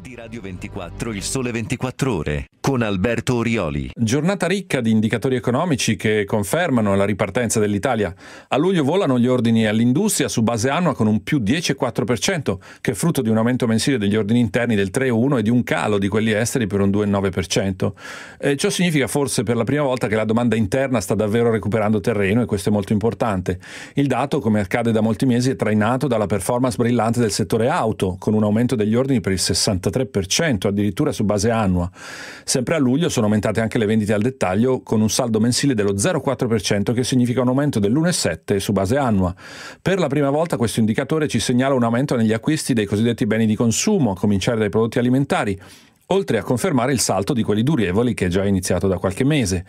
Di Radio 24, il sole 24 ore, con Alberto Orioli. Giornata ricca di indicatori economici che confermano la ripartenza dell'Italia. A luglio volano gli ordini all'industria su base annua con un più 10,4%, che è frutto di un aumento mensile degli ordini interni del 3,1% e di un calo di quelli esteri per un 2,9%. E eh, ciò significa forse per la prima volta che la domanda interna sta davvero recuperando terreno e questo è molto importante. Il dato, come accade da molti mesi, è trainato dalla performance brillante del settore auto, con un aumento degli ordini per il 60%. 43% addirittura su base annua. Sempre a luglio sono aumentate anche le vendite al dettaglio con un saldo mensile dello 0,4% che significa un aumento dell'1,7% su base annua. Per la prima volta questo indicatore ci segnala un aumento negli acquisti dei cosiddetti beni di consumo, a cominciare dai prodotti alimentari, oltre a confermare il salto di quelli durevoli che è già iniziato da qualche mese.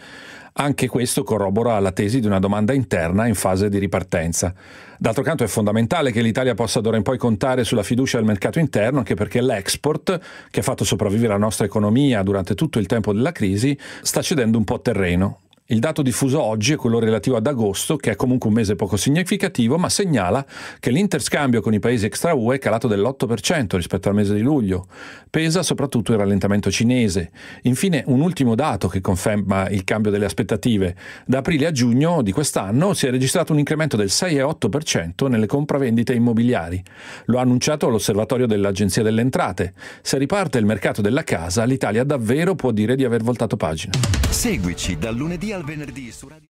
Anche questo corrobora la tesi di una domanda interna in fase di ripartenza. D'altro canto è fondamentale che l'Italia possa d'ora in poi contare sulla fiducia del mercato interno, anche perché l'export, che ha fatto sopravvivere la nostra economia durante tutto il tempo della crisi, sta cedendo un po' terreno. Il dato diffuso oggi è quello relativo ad agosto, che è comunque un mese poco significativo, ma segnala che l'interscambio con i paesi extra UE è calato dell'8% rispetto al mese di luglio. Pesa soprattutto il rallentamento cinese. Infine, un ultimo dato che conferma il cambio delle aspettative. Da aprile a giugno di quest'anno si è registrato un incremento del 6,8% nelle compravendite immobiliari. Lo ha annunciato l'osservatorio dell'Agenzia delle Entrate. Se riparte il mercato della casa, l'Italia davvero può dire di aver voltato pagina. Seguici dal lunedì al Al su Radio